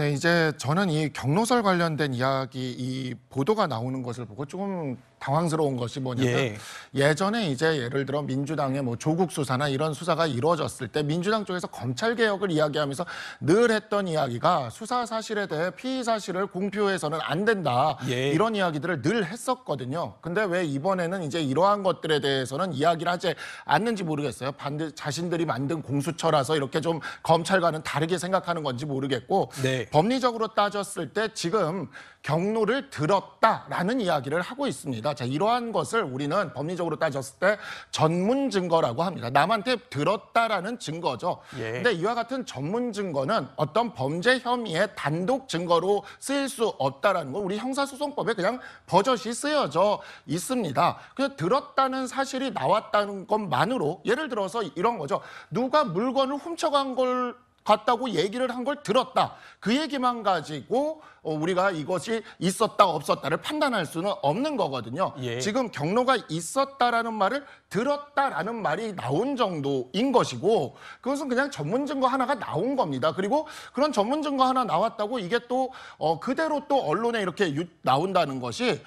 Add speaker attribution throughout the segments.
Speaker 1: 네, 이제 저는 이 경로설 관련된 이야기, 이 보도가 나오는 것을 보고 조금 당황스러운 것이 뭐냐면 예. 전에 이제 예를 들어 민주당의 뭐 조국 수사나 이런 수사가 이루어졌을 때 민주당 쪽에서 검찰 개혁을 이야기하면서 늘 했던 이야기가 수사 사실에 대해 피의 사실을 공표해서는 안 된다 예. 이런 이야기들을 늘 했었거든요. 근데 왜 이번에는 이제 이러한 것들에 대해서는 이야기를 하지 않는지 모르겠어요. 반드 자신들이 만든 공수처라서 이렇게 좀 검찰과는 다르게 생각하는 건지 모르겠고 네. 법리적으로 따졌을 때 지금 경로를 들었다라는 이야기를 하고 있습니다. 자, 이러한 것을 우리는 법리적으로 따졌을 때 전문 증거라고 합니다. 남한테 들었다라는 증거죠. 예. 근데 이와 같은 전문 증거는 어떤 범죄 혐의의 단독 증거로 쓰일 수 없다라는 건 우리 형사소송법에 그냥 버젓이 쓰여져 있습니다. 그냥 들었다는 사실이 나왔다는 것만으로 예를 들어서 이런 거죠. 누가 물건을 훔쳐간 걸 같다고 얘기를 한 걸 들었다. 그 얘기만 가지고 어, 우리가 이것이 있었다 없었다를 판단할 수는 없는 거거든요. 예. 지금 경로가 있었다라는 말을 들었다라는 말이 나온 정도인 것이고 그것은 그냥 전문 증거 하나가 나온 겁니다. 그리고 그런 전문 증거 하나 나왔다고 이게 또 어, 그대로 또 언론에 이렇게 나온다는 것이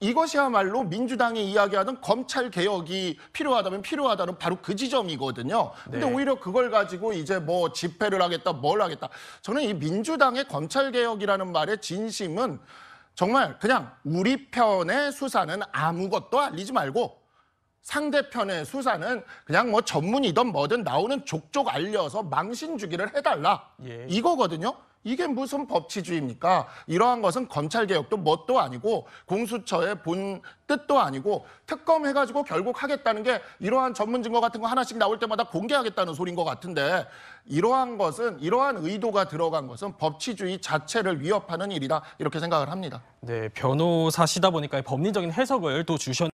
Speaker 1: 이것이야말로 민주당이 이야기하던 검찰 개혁이 필요하다면 필요하다는 바로 그 지점이거든요. 근데 네. 오히려 그걸 가지고 이제 뭐 집회를 하겠다, 뭘 하겠다. 저는 이 민주당의 검찰 개혁이라는 말의 진심은 정말 그냥 우리 편의 수사는 아무것도 알리지 말고 상대편의 수사는 그냥 뭐 전문이든 뭐든 나오는 족족 알려서 망신 주기를 해달라. 예. 이거거든요. 이게 무슨 법치주의입니까? 이러한 것은 검찰개혁도 뭣도 아니고 공수처의 본 뜻도 아니고 특검 해가지고 결국 하겠다는 게 이러한 전문 증거 같은 거 하나씩 나올 때마다 공개하겠다는 소린 것 같은데 이러한 것은 이러한 의도가 들어간 것은 법치주의 자체를 위협하는 일이다 이렇게 생각을 합니다. 네, 변호사시다 보니까 법리적인 해석을 또 주셨.